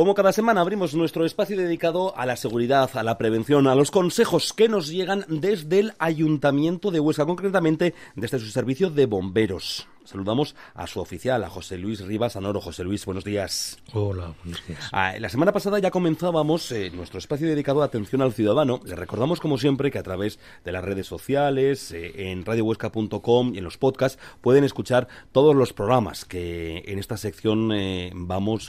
Como cada semana abrimos nuestro espacio dedicado a la seguridad, a la prevención, a los consejos que nos llegan desde el Ayuntamiento de Huesca, concretamente desde su servicio de bomberos. Saludamos a su oficial, a José Luis Rivas Anoro. José Luis, buenos días. Hola, buenos días. Ah, la semana pasada ya comenzábamos eh, nuestro espacio dedicado a atención al ciudadano. Le recordamos, como siempre, que a través de las redes sociales, eh, en radiohuesca.com y en los podcasts, pueden escuchar todos los programas que en esta sección eh, vamos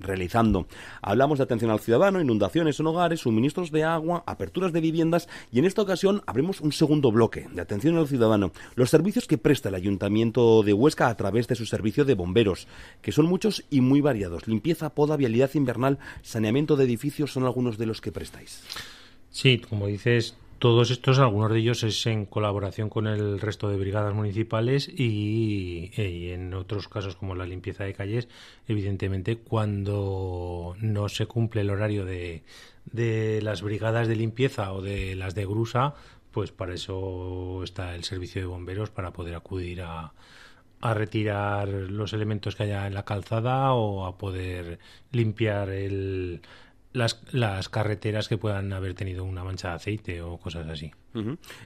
realizando. Hablamos de atención al ciudadano, inundaciones en hogares, suministros de agua, aperturas de viviendas y en esta ocasión abrimos un segundo bloque de atención al ciudadano, los servicios que presta el Ayuntamiento de Huesca a través de su servicio de bomberos, que son muchos y muy variados. Limpieza, poda, vialidad invernal, saneamiento de edificios son algunos de los que prestáis. Sí, como dices, todos estos, algunos de ellos es en colaboración con el resto de brigadas municipales y, en otros casos como la limpieza de calles, evidentemente cuando no se cumple el horario de, de las brigadas de limpieza o de las de grusa, pues para eso está el servicio de bomberos para poder acudir a, a retirar los elementos que haya en la calzada o a poder limpiar las, las, carreteras que puedan haber tenido una mancha de aceite o cosas así.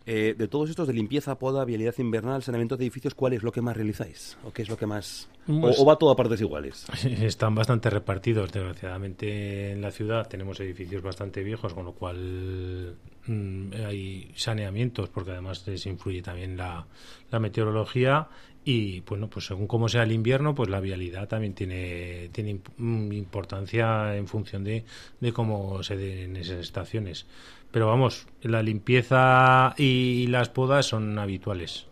Eh, de todos estos de limpieza, poda, vialidad invernal, saneamiento de edificios, ¿cuál es lo que más realizáis? ¿O qué es lo que más...? o, pues va todo a partes iguales? Están bastante repartidos, desgraciadamente en la ciudad tenemos edificios bastante viejos, con lo cual mm, hay saneamientos, porque además les influye también la, la meteorología y bueno, pues según cómo sea el invierno, pues la vialidad también tiene, tiene mm, importancia en función de, de cómo se den esas estaciones. Pero vamos, la limpieza y las podas son habituales.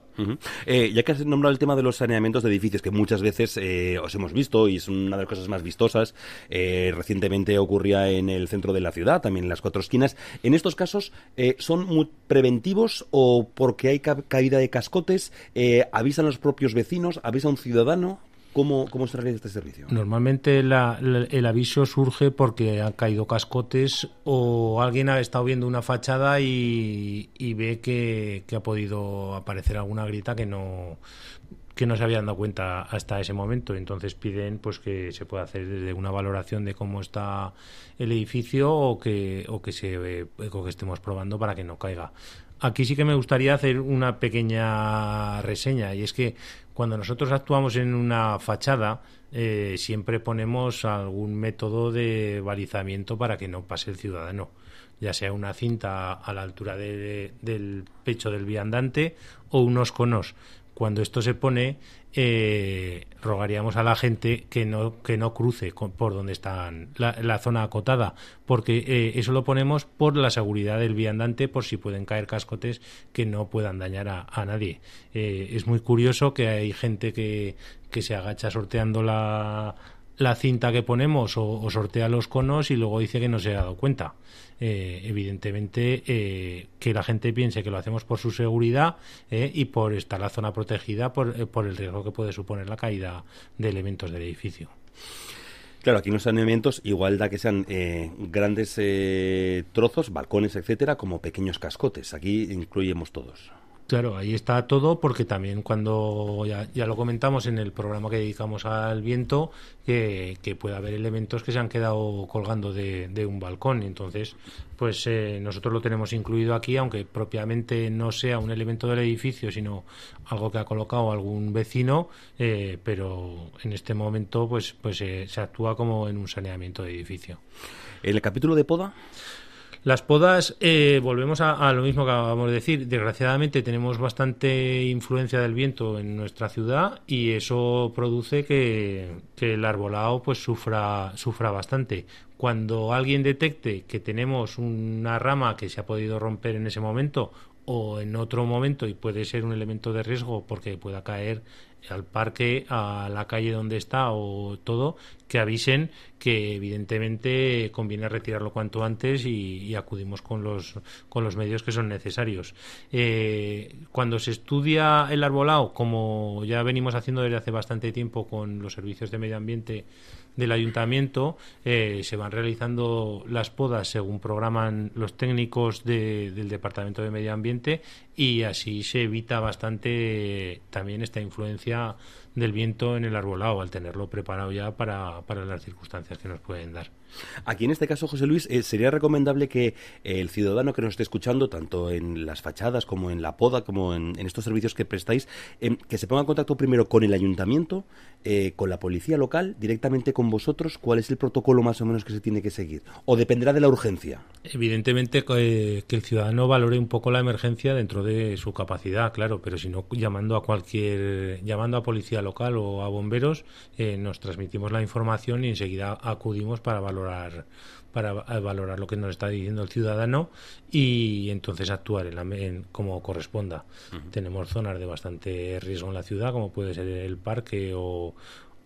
Eh, ya que has nombrado el tema de los saneamientos de edificios, que muchas veces eh, os hemos visto y es una de las cosas más vistosas, eh, recientemente ocurría en el centro de la ciudad, también en las cuatro esquinas. En estos casos, ¿son muy preventivos o porque hay caída de cascotes? ¿Avisan los propios vecinos? ¿Avisa un ciudadano? ¿Cómo, se realiza este servicio? Normalmente el aviso surge porque han caído cascotes o alguien ha estado viendo una fachada y, ve que, que, ha podido aparecer alguna grita que no que no se habían dado cuenta hasta ese momento. Entonces piden pues que se pueda hacer desde una valoración de cómo está el edificio o que, o que, se, eh, estemos probando para que no caiga. Aquí sí que me gustaría hacer una pequeña reseña y es que cuando nosotros actuamos en una fachada eh, siempre ponemos algún método de balizamiento para que no pase el ciudadano ya sea una cinta a la altura del pecho del viandante o unos conos cuando esto se pone, eh, rogaríamos a la gente que no, que no cruce por donde está la, zona acotada, porque eh, eso lo ponemos por la seguridad del viandante, por si pueden caer cascotes que no puedan dañar a, nadie. Eh, es muy curioso que hay gente que, que se agacha sorteando la, cinta que ponemos o, sortea los conos y luego dice que no se ha dado cuenta. Eh, evidentemente eh, que la gente piense que lo hacemos por su seguridad eh, y por estar la zona protegida por, el riesgo que puede suponer la caída de elementos del edificio. Claro, aquí no son elementos, igual da que sean grandes trozos, balcones, etcétera, como pequeños cascotes. Aquí incluyemos todos. Claro, ahí está todo porque también cuando ya, lo comentamos en el programa que dedicamos al viento, que, puede haber elementos que se han quedado colgando de, un balcón. Entonces, pues eh, nosotros lo tenemos incluido aquí, aunque propiamente no sea un elemento del edificio, sino algo que ha colocado algún vecino, eh, pero en este momento pues, pues eh, se actúa como en un saneamiento de edificio. el capítulo de poda? Las podas, eh, volvemos a, lo mismo que acabamos de decir. Desgraciadamente tenemos bastante influencia del viento en nuestra ciudad y eso produce que, el arbolado pues sufra, sufra bastante. Cuando alguien detecte que tenemos una rama que se ha podido romper en ese momento o en otro momento y puede ser un elemento de riesgo porque pueda caer al parque, a la calle donde está o todo, que avisen que evidentemente conviene retirarlo cuanto antes y, acudimos con los, con los medios que son necesarios. Eh, cuando se estudia el arbolado, como ya venimos haciendo desde hace bastante tiempo con los servicios de medio ambiente del ayuntamiento eh, se van realizando las podas según programan los técnicos del Departamento de Medio Ambiente y así se evita bastante eh, también esta influencia del viento en el arbolado al tenerlo preparado ya para, para las circunstancias que nos pueden dar. Aquí en este caso, José Luis, eh, sería recomendable que eh, el ciudadano que nos esté escuchando, tanto en las fachadas como en la poda, como en, estos servicios que prestáis, em, que se ponga en contacto primero con el ayuntamiento, eh, con la policía local, directamente con vosotros, cuál es el protocolo más o menos que se tiene que seguir. ¿O dependerá de la urgencia? Evidentemente que, que el ciudadano valore un poco la emergencia dentro de su capacidad, claro, pero si no, llamando a cualquier, llamando a policía local o a bomberos, nos transmitimos la información y enseguida acudimos para valorar para valorar lo que nos está diciendo el ciudadano y entonces actuar en la, como corresponda. Tenemos zonas de bastante riesgo en la ciudad, como puede ser el parque o,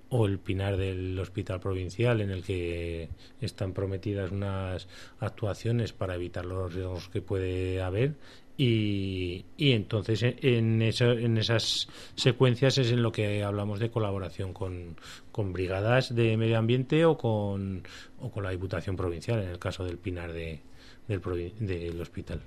o el pinar del hospital provincial, en el que están prometidas unas actuaciones para evitar los riesgos que puede haber y, y entonces eh, en, esas secuencias es en lo que hablamos de colaboración con, con brigadas de medio ambiente o con, o con la Diputación Provincial, en el caso del Pinar de, del, hospital.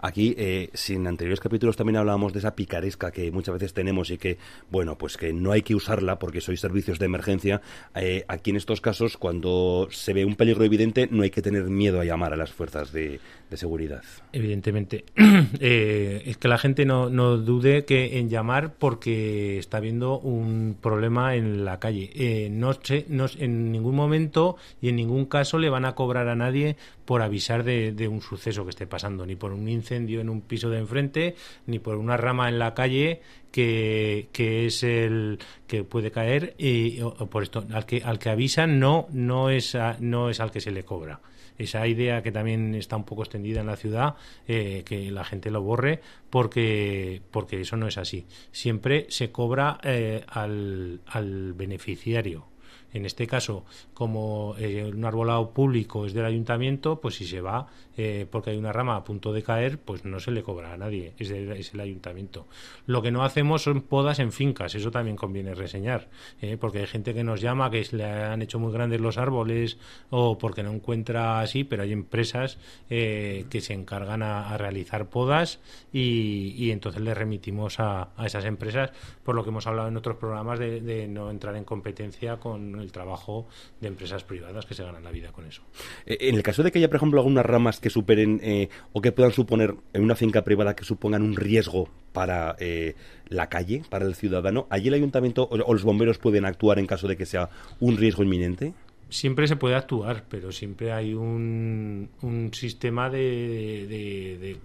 Aquí, eh, si en anteriores capítulos también hablábamos de esa picaresca que muchas veces tenemos y que, bueno, pues que no hay que usarla porque sois servicios de emergencia, eh, aquí en estos casos, cuando se ve un peligro evidente, no hay que tener miedo a llamar a las fuerzas de, seguridad. Evidentemente. Eh, es que la gente no, dude que en llamar porque está viendo un problema en la calle. no, no en ningún momento y en ningún caso le van a cobrar a nadie por avisar de, un suceso que esté pasando, ni por un incendio en un piso de enfrente, ni por una rama en la calle que, que es el que puede caer y por esto al que al que avisan no no es no es al que se le cobra. Esa idea que también está un poco extendida en la ciudad, eh, que la gente lo borre, porque, porque eso no es así. Siempre se cobra eh, al, al beneficiario, en este caso, como eh, un arbolado público es del ayuntamiento, pues si se va eh, porque hay una rama a punto de caer, pues no se le cobra a nadie, es, de, es el ayuntamiento. Lo que no hacemos son podas en fincas, eso también conviene reseñar, eh, porque hay gente que nos llama que le han hecho muy grandes los árboles o porque no encuentra así, pero hay empresas que se encargan a, realizar podas y, entonces le remitimos a, esas empresas, por lo que hemos hablado en otros programas de no entrar en competencia con el trabajo de empresas privadas que se ganan la vida con eso. Eh, en el caso de que haya, por ejemplo, algunas ramas que superen eh, o que puedan suponer en una finca privada que supongan un riesgo para eh, la calle, para el ciudadano, ¿allí el ayuntamiento o, o los bomberos pueden actuar en caso de que sea un riesgo inminente? siempre se puede actuar, pero siempre hay un, sistema de,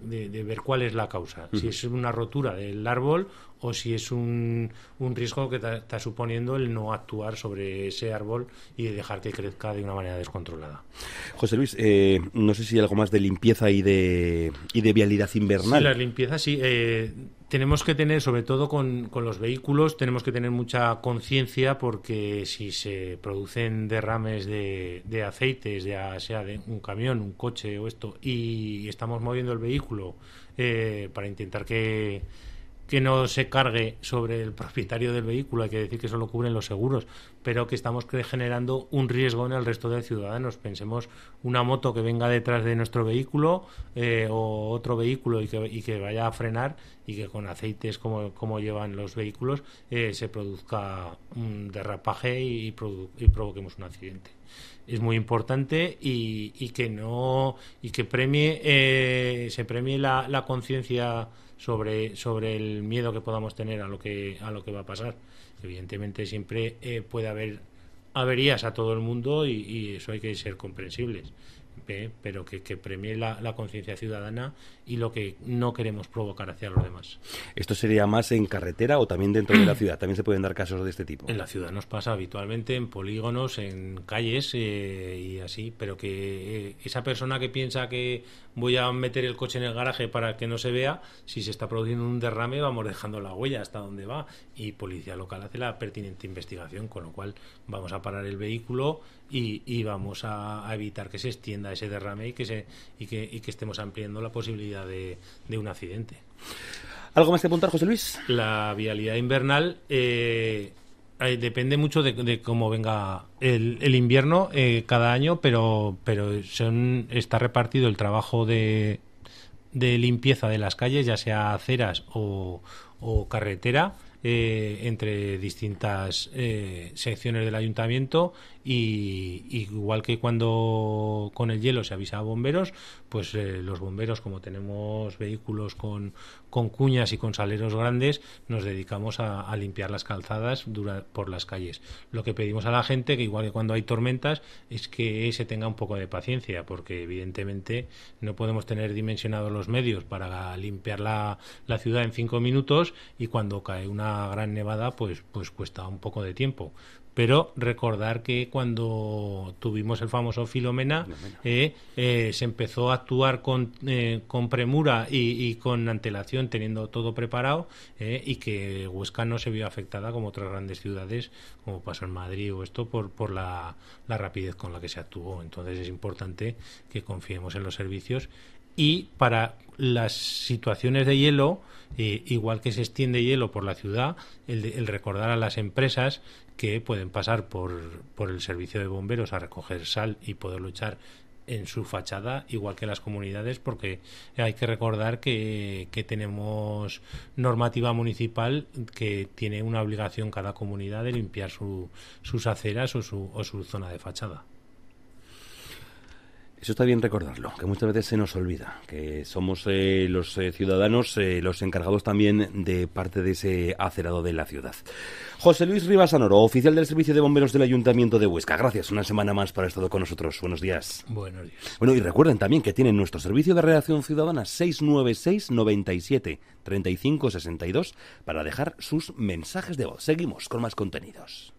de, ver cuál es la causa. Si es una rotura del árbol o si es un, un riesgo que está suponiendo el no actuar sobre ese árbol y dejar que crezca de una manera descontrolada. José Luis, eh, no sé si hay algo más de limpieza y de, y de vialidad invernal. Sí, la limpieza sí. Eh, tenemos que tener, sobre todo con, con los vehículos, tenemos que tener mucha conciencia porque si se producen derrames de, aceites, ya sea de un camión, un coche o esto, y estamos moviendo el vehículo eh, para intentar que que no se cargue sobre el propietario del vehículo, hay que decir que solo cubren los seguros, pero que estamos generando un riesgo en el resto de ciudadanos. Pensemos una moto que venga detrás de nuestro vehículo eh, o otro vehículo y que, vaya a frenar y que con aceites como, como llevan los vehículos eh, se produzca un derrapaje y provoquemos un accidente es muy importante y, que no y que premie eh, se premie la, conciencia sobre sobre el miedo que podamos tener a lo que a lo que va a pasar evidentemente siempre eh, puede haber averías a todo el mundo y, eso hay que ser comprensibles pero que, premie la, conciencia ciudadana y lo que no queremos provocar hacia los demás. ¿Esto sería más en carretera o también dentro de la ciudad? También se pueden dar casos de este tipo. En la ciudad nos pasa habitualmente, en polígonos, en calles eh, y así, pero que eh, esa persona que piensa que voy a meter el coche en el garaje para que no se vea, si se está produciendo un derrame vamos dejando la huella hasta donde va y policía local hace la pertinente investigación, con lo cual vamos a parar el vehículo y, vamos a, evitar que se extienda ese derrame y que, estemos ampliando la posibilidad de, un accidente. ¿Algo más que apuntar, José Luis? La vialidad invernal eh, eh, depende mucho de, cómo venga el, invierno eh, cada año, pero, pero son, está repartido el trabajo de, limpieza de las calles, ya sea aceras o, o carretera. entre distintas secciones del ayuntamiento y, igual que cuando con el hielo se avisa a bomberos, pues eh, los bomberos, como tenemos vehículos con, con, cuñas y con saleros grandes, nos dedicamos a, limpiar las calzadas por las calles. Lo que pedimos a la gente, que igual que cuando hay tormentas, es que se tenga un poco de paciencia, porque evidentemente no podemos tener dimensionados los medios para limpiar la, la ciudad en cinco minutos y cuando cae una gran nevada, pues, pues cuesta un poco de tiempo pero recordar que cuando tuvimos el famoso Filomena, eh, eh, se empezó a actuar con, eh, con premura y, con antelación, teniendo todo preparado, y que Huesca no se vio afectada como otras grandes ciudades, como pasó en Madrid o esto, por, por la, la rapidez con la que se actuó. Entonces es importante que confiemos en los servicios y para las situaciones de hielo, eh, igual que se extiende hielo por la ciudad, el, recordar a las empresas que pueden pasar por, por el servicio de bomberos a recoger sal y poder luchar en su fachada, igual que las comunidades, porque hay que recordar que, que, tenemos normativa municipal que tiene una obligación cada comunidad de limpiar su, sus aceras o su zona de fachada. Eso está bien recordarlo, que muchas veces se nos olvida, que somos eh, los eh, ciudadanos eh, los encargados también de parte de ese acerado de la ciudad. José Luis Rivas Anoro, oficial del Servicio de Bomberos del Ayuntamiento de Huesca. Gracias una semana más por haber estado con nosotros. Buenos días. Buenos días. Bueno, y recuerden también que tienen nuestro servicio de redacción ciudadana 696 97 3562 para dejar sus mensajes de voz. Seguimos con más contenidos.